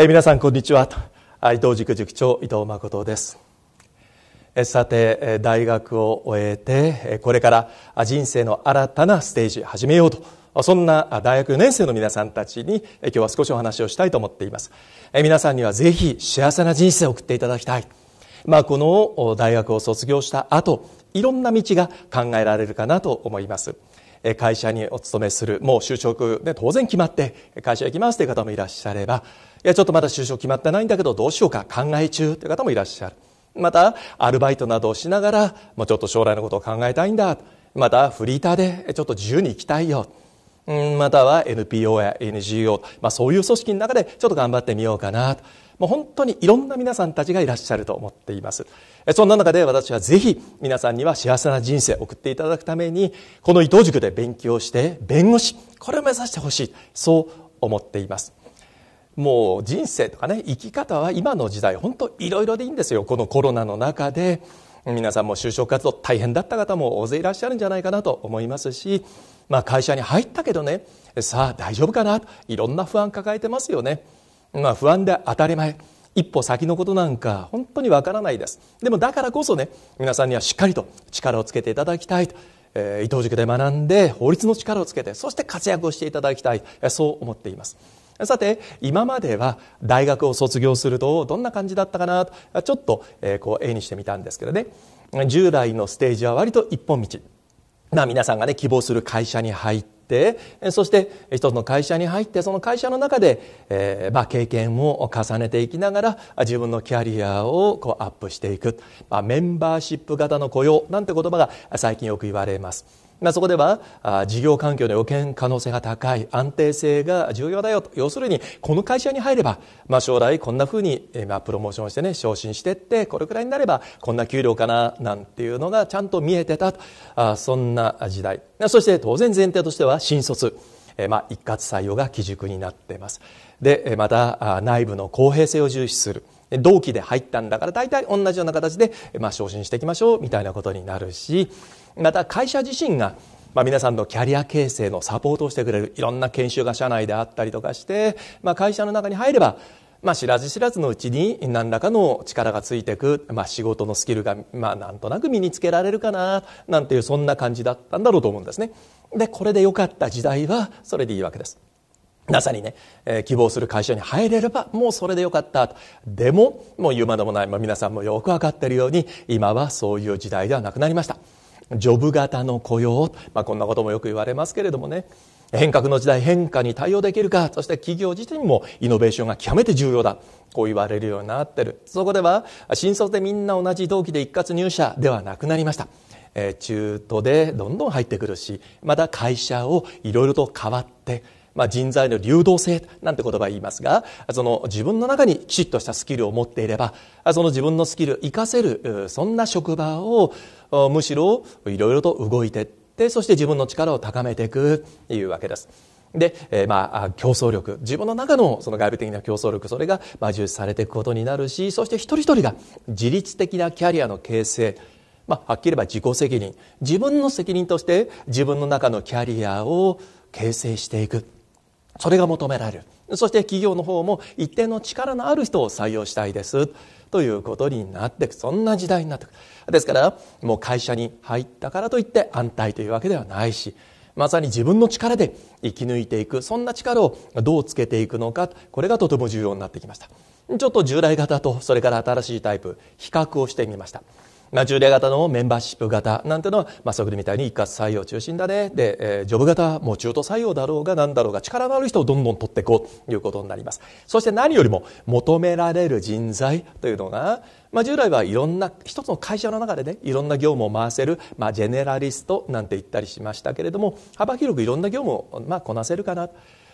え皆さんこんにちは伊藤塾塾長伊藤誠ですさて大学を終えてこれから人生の新たなステージ始めようとそんな大学4年生の皆さんたちに今日は少しお話をしたいと思っています皆さんにはぜひ幸せな人生を送っていただきたいまあ、この大学を卒業した後いろんな道が考えられるかなと思います会社にお勤めする、もう就職、ね、当然決まって会社行きますという方もいらっしゃれば、いや、ちょっとまだ就職決まってないんだけど、どうしようか考え中という方もいらっしゃる。また、アルバイトなどをしながら、もうちょっと将来のことを考えたいんだ。また、フリーターでちょっと自由に行きたいよ。または NPO や NGO、まあ、そういう組織の中でちょっと頑張ってみようかなと。もう本当にいろんな皆さんたちがいらっしゃると思っていますそんな中で私はぜひ皆さんには幸せな人生を送っていただくためにこの伊藤塾で勉強して弁護士これを目指してほしいそう思っていますもう人生とかね生き方は今の時代本当いろいろでいいんですよこのコロナの中で皆さんも就職活動大変だった方も大勢いらっしゃるんじゃないかなと思いますし、まあ、会社に入ったけどねさあ大丈夫かないろんな不安抱えてますよねまあ、不安で当たり前一歩先のことなんか本当にわからないですでもだからこそね皆さんにはしっかりと力をつけていただきたいと、えー、伊藤塾で学んで法律の力をつけてそして活躍をしていただきたい、えそう思っていますさて今までは大学を卒業するとどんな感じだったかなとちょっと、えー、こう絵にしてみたんですけどね従来のステージは割と一本道皆さんがね希望する会社に入ってってそして一つの会社に入ってその会社の中で、えー、まあ、経験を重ねていきながら自分のキャリアをこうアップしていく、まあ、メンバーシップ型の雇用なんて言葉が最近よく言われます。まあ、そこでは事業環境の予見可能性が高い安定性が重要だよと要するにこの会社に入れば、まあ、将来こんなふうに、まあ、プロモーションしてね昇進していってこれくらいになればこんな給料かななんていうのがちゃんと見えてたあそんな時代そして当然前提としては新卒まあ、一括採用が基軸になっていますでまた内部の公平性を重視する同期で入ったんだから大体同じような形で、まあ、昇進していきましょうみたいなことになるしまた会社自身がまあ、皆さんのキャリア形成のサポートをしてくれるいろんな研修が社内であったりとかして、まあ、会社の中に入れば、まあ、知らず知らずのうちに何らかの力がついていく、まあ、仕事のスキルが、まあ、なんとなく身につけられるかななんていうそんな感じだったんだろうと思うんですね。でこれで良かった時代はそれでいいわけです。n さにね、えー、希望する会社に入れればもうそれでよかったと。でも、もう言うまでもない、まあ、皆さんもよくわかっているように、今はそういう時代ではなくなりました。ジョブ型の雇用、まあ、こんなこともよく言われますけれどもね。変革の時代、変化に対応できるか、そして企業自身もイノベーションが極めて重要だ。こう言われるようになってる。そこでは、新卒でみんな同じ同期で一括入社ではなくなりました。えー、中途でどんどん入ってくるし、また会社をいろいろと変わって、まあ、人材の流動性なんて言葉言いますがその自分の中にきちっとしたスキルを持っていればその自分のスキルを生かせるそんな職場をむしろいろいろと動いていってそして自分の力を高めていくというわけです。で、えー、まあ、競争力、自分の中のその外部的な競争力、それが、まあ、重視されていくことになるし、そして一人一人が自律的なキャリアの形成、まあ、はっきり言えば自己責任、自分の責任として自分の中のキャリアを形成していく。それが求められるそして企業の方も一定の力のある人を採用したいですということになっていくそんな時代になっていくですからもう会社に入ったからといって安泰というわけではないしまさに自分の力で生き抜いていくそんな力をどうつけていくのかこれがとても重要になってきましたちょっと従来型とそれから新しいタイプ比較をしてみましたまあ、従来型のメンバーシップ型なんてのは、まあ、それみたいに一括採用中心だね。で、えー、ジョブ型、もう中途採用だろうが何だろうが、力のある人をどんどん取っていこうということになります。そして何よりも求められる人材というのが、まあ、従来はいろんな、一つの会社の中でね、いろんな業務を回せる、まあ、ジェネラリストなんて言ったりしましたけれども、幅広くいろんな業務を、まあ、こなせるかな。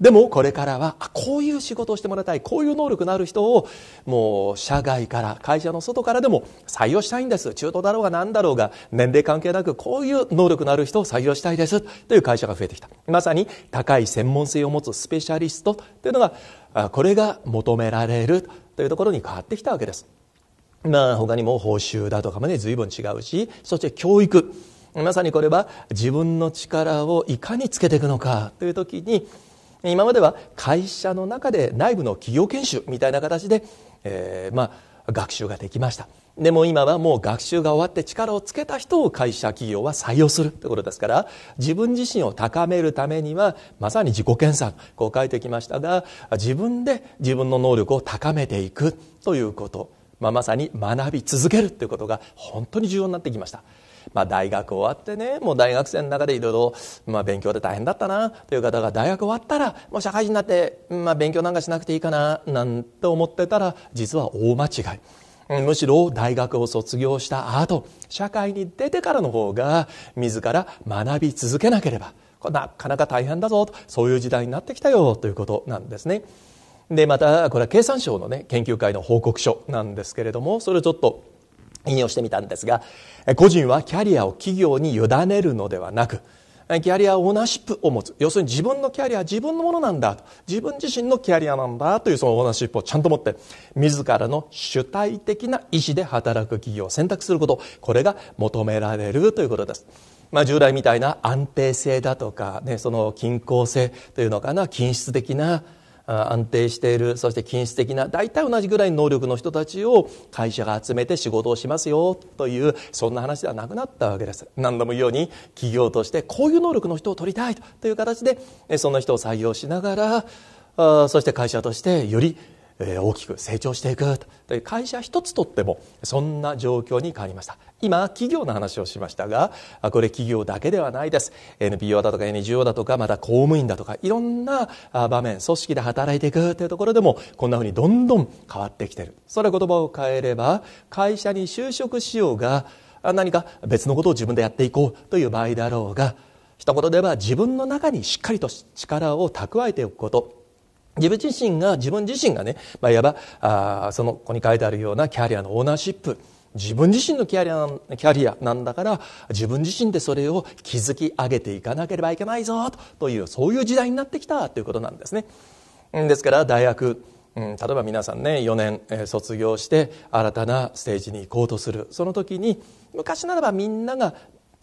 でもこれからはこういう仕事をしてもらいたいこういう能力のある人をもう社外から会社の外からでも採用したいんです中途だろうが何だろうが年齢関係なくこういう能力のある人を採用したいですという会社が増えてきたまさに高い専門性を持つスペシャリストというのがこれが求められるというところに変わってきたわけですまあ他にも報酬だとかもね随分違うしそして教育まさにこれは自分の力をいかにつけていくのかという時に今までは会社の中で内部の企業研修みたいな形で、えー、まあ、学習ができましたでも今はもう学習が終わって力をつけた人を会社企業は採用するということですから自分自身を高めるためにはまさに自己研鑽こう書いてきましたが自分で自分の能力を高めていくということ、まあ、まさに学び続けるということが本当に重要になってきましたまあ、大学終わってねもう大学生の中でいろいろ勉強で大変だったなという方が大学終わったらもう社会人になって、まあ、勉強なんかしなくていいかななんて思ってたら実は大間違い。むしろ大学を卒業した後社会に出てからの方が自ら学び続けなければなかなか大変だぞとそういう時代になってきたよということなんですね。でまたこれは経産省の、ね、研究会の報告書なんですけれどもそれをちょっと引用してみたんですが、個人はキャリアを企業に委ねるのではなく、キャリアオーナーシップを持つ。要するに自分のキャリアは自分のものなんだと。自分自身のキャリアなんだというそのオーナーシップをちゃんと持って、自らの主体的な意思で働く企業を選択すること。これが求められるということです。まあ、従来みたいな安定性だとか、ね、その均衡性というのかな、均質的な安定しているそして均質的な大体同じぐらいの能力の人たちを会社が集めて仕事をしますよというそんな話ではなくなったわけです何度も言うように企業としてこういう能力の人を取りたいという形でその人を採用しながらそして会社としてより大きく成長していくという会社一つとってもそんな状況に変わりました今企業の話をしましたがこれ企業だけではないです NPO だとか NGO だとかまた公務員だとかいろんな場面組織で働いていくというところでもこんなふうにどんどん変わってきてるそれは言葉を変えれば会社に就職しようが何か別のことを自分でやっていこうという場合だろうが一言では自分の中にしっかりと力を蓄えておくこと自分自身が、自分自身がね、まあ、いわば、あその、ここに書いてあるようなキャリアのオーナーシップ、自分自身のキャリアキャリアなんだから自分自身でそれを築き上げていかなければいけないぞというそういう時代になってきたということなんですねですから大学例えば皆さんね4年卒業して新たなステージに行こうとするその時に昔ならばみんなが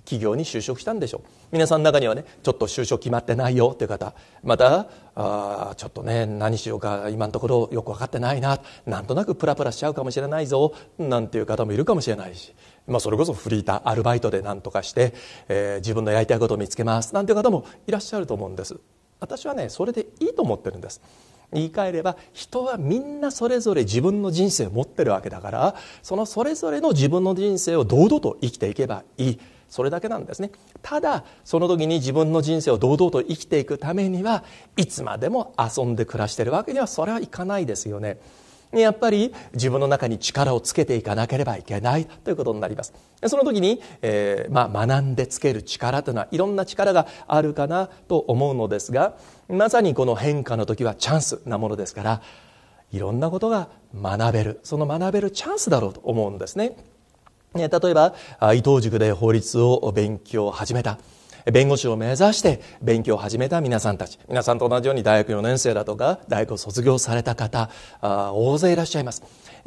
企業に就職したんでしょう皆さんの中にはねちょっと就職決まってないよっていう方またあちょっとね何しようか今のところよく分かってないななんとなくプラプラしちゃうかもしれないぞなんていう方もいるかもしれないし、まあ、それこそフリーターアルバイトで何とかして、えー、自分のやりたいことを見つけますなんていう方もいらっしゃると思うんです私はねそれでいいと思ってるんです言い換えれば人はみんなそれぞれ自分の人生を持ってるわけだからそのそれぞれの自分の人生を堂々と生きていけばいいそれだけなんですねただその時に自分の人生を堂々と生きていくためにはいつまでも遊んで暮らしてるわけにはそれはいかないですよねやっぱり自分の中に力をつけていかなければいけないということになりますその時に、えー、まあ、学んでつける力というのはいろんな力があるかなと思うのですがまさにこの変化の時はチャンスなものですからいろんなことが学べるその学べるチャンスだろうと思うんですね例えば、伊藤塾で法律を勉強を始めた。弁護士を目指して勉強を始めた皆さんたち。皆さんと同じように大学4年生だとか、大学を卒業された方、大勢いらっしゃいます。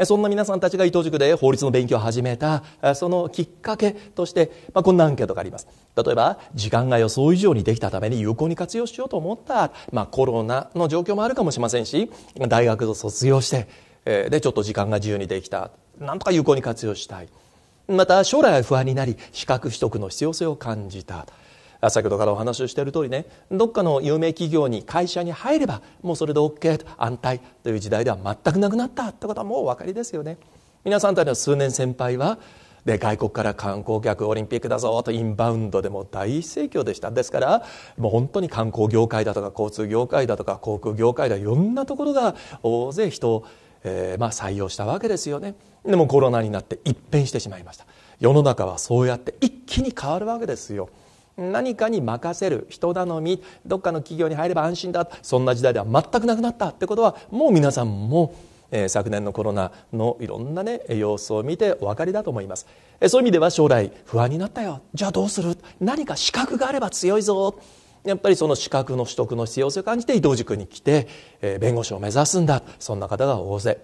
そんな皆さんたちが伊藤塾で法律の勉強を始めた、そのきっかけとして、まあ、こんなアンケートがあります。例えば、時間が予想以上にできたために有効に活用しようと思った、まあ、コロナの状況もあるかもしれませんし、大学を卒業して、で、ちょっと時間が自由にできた。なんとか有効に活用したい。また将来は不安になり資格取得の必要性を感じた先ほどからお話をしている通りねどっかの有名企業に会社に入ればもうそれで OK と安泰という時代では全くなくなったってことはもうお分かりですよね皆さんたちの数年先輩はで外国から観光客オリンピックだぞとインバウンドでも大盛況でしたですからもう本当に観光業界だとか交通業界だとか航空業界だいろんなところが大勢人をえー、まあ採用したわけですよねでもコロナになって一変してしまいました世の中はそうやって一気に変わるわけですよ何かに任せる人頼みどっかの企業に入れば安心だそんな時代では全くなくなったってことはもう皆さんもえ昨年のコロナのいろんな、ね、様子を見てお分かりだと思います、えそういう意味では将来不安になったよじゃあどうする何か資格があれば強いぞやっぱりその資格の取得の必要性を感じて伊藤塾に来て、え弁護士を目指すんだそんな方が大勢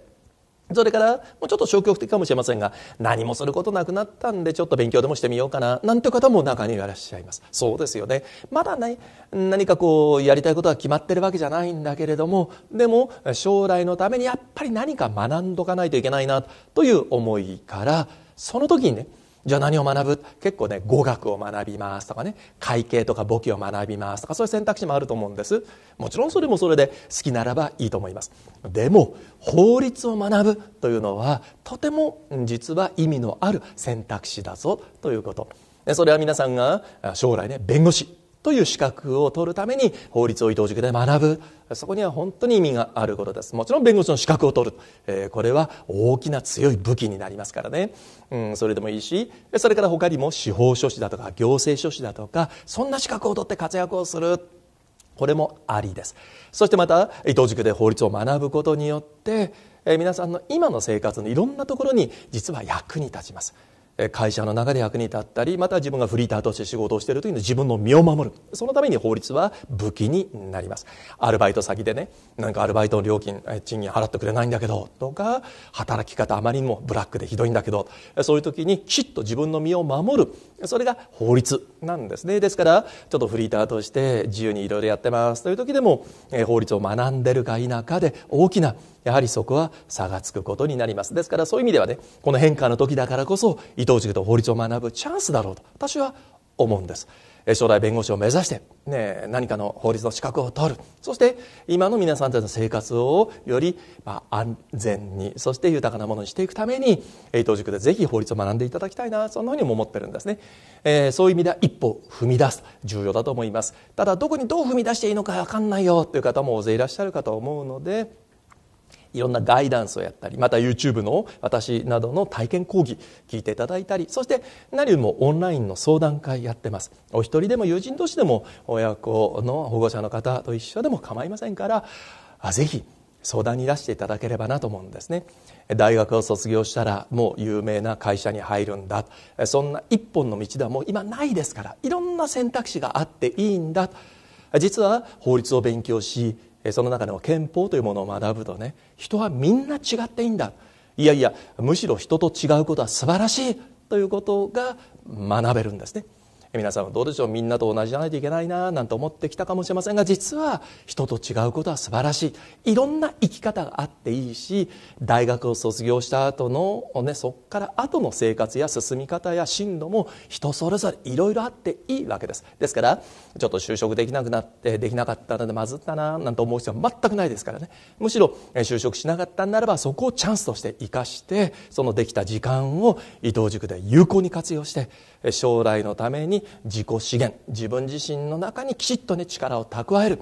それからもうちょっと消極的かもしれませんが何もすることなくなったんでちょっと勉強でもしてみようかななんて方も中にいらっしゃいますそうですよねまだね何かこうやりたいことは決まってるわけじゃないんだけれどもでも将来のためにやっぱり何か学んどかないといけないなという思いからその時にねじゃあ何を学ぶ結構ね語学を学びますとかね会計とか簿記を学びますとかそういう選択肢もあると思うんですもちろんそれもそれで好きならばいいと思いますでも法律を学ぶというのはとても実は意味のある選択肢だぞということそれは皆さんが将来ね弁護士という資格を取るために法律を伊藤塾で学ぶそこには本当に意味があることですもちろん弁護士の資格を取る、えー、これは大きな強い武器になりますからね、うん、それでもいいしそれから他にも司法書士だとか行政書士だとかそんな資格を取って活躍をするこれもありですそしてまた伊藤塾で法律を学ぶことによって、えー、皆さんの今の生活のいろんなところに実は役に立ちます会社の中で役に立ったりまた自分がフリーターとして仕事をしている時に自分の身を守るそのために法律は武器になりますアルバイト先でねなんかアルバイトの料金賃金払ってくれないんだけどとか働き方あまりにもブラックでひどいんだけどそういう時にきちっと自分の身を守るそれが法律なんですねですからちょっとフリーターとして自由にいろいろやってますという時でも法律を学んでるか否かで大きなやはりそこは差がつくことになりますですからそういう意味ではねこの変化の時だからこそ伊藤塾と法律を学ぶチャンスだろうと私は思うんです将来弁護士を目指して、ね、何かの法律の資格を取るそして今の皆さんたちの生活をより、まあ、安全にそして豊かなものにしていくために伊藤塾でぜひ法律を学んでいただきたいなそんなふうにも思ってるんですね、えー、そういう意味では一歩踏み出す重要だと思いますただどこにどう踏み出していいのか分かんないよという方も大勢いらっしゃるかと思うのでいろんなガイダンスをやったりまた YouTube の私などの体験講義聞いていただいたりそして何よりもオンラインの相談会やってますお一人でも友人同士でも親子の保護者の方と一緒でも構いませんからぜひ相談に出していただければなと思うんですね大学を卒業したらもう有名な会社に入るんだそんな一本の道ではもう今ないですからいろんな選択肢があっていいんだ実は法律を勉強しその中でも憲法というものを学ぶとね人はみんな違っていいんだいやいやむしろ人と違うことは素晴らしいということが学べるんですね皆さんはどうでしょうみんなと同じじゃないといけないななんて思ってきたかもしれませんが実は人と違うことは素晴らしいいろんな生き方があっていいし大学を卒業した後の、ね、そこから後の生活や進み方や進路も人それぞれいろいろあっていいわけですですからちょっと就職できなくなってできなかったのでまずったななんて思う必要は全くないですからねむしろ就職しなかったならばそこをチャンスとして生かしてそのできた時間を伊藤塾で有効に活用して将来のために自己資源自分自身の中にきちっとね力を蓄える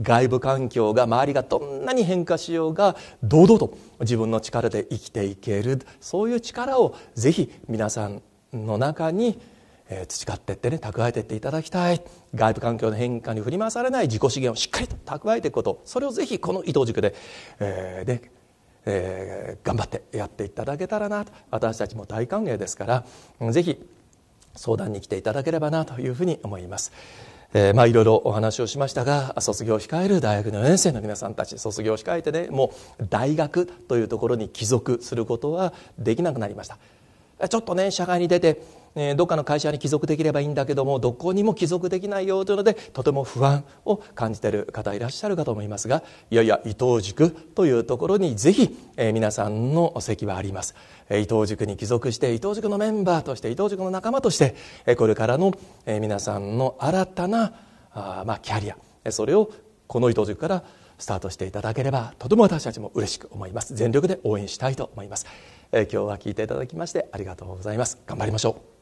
外部環境が周りがどんなに変化しようが堂々と自分の力で生きていけるそういう力をぜひ皆さんの中に培っていってね蓄えていっていただきたい外部環境の変化に振り回されない自己資源をしっかりと蓄えていくことそれをぜひこの伊藤塾で,、えー、でえー、頑張ってやっていただけたらなと私たちも大歓迎ですからぜひ相談に来ていただければなというふうに思います。えー、まあいろいろお話をしましたが卒業を控える大学の4年生の皆さんたち卒業を控えてねもう大学というところに帰属することはできなくなりましたちょっとね社会に出てえどっかの会社に帰属できればいいんだけどもどこにも帰属できないよというのでとても不安を感じている方いらっしゃるかと思いますがいやいや伊東塾というところにぜひ、え皆さんの席はあります、え伊東塾に帰属して伊東塾のメンバーとして伊東塾の仲間として、えこれからの、え皆さんの新たなあ、まあ、キャリアそれをこの伊東塾からスタートしていただければとても私たちも嬉しく思います全力で応援したいと思います、え今日は聞いていただきましてありがとうございます頑張りましょう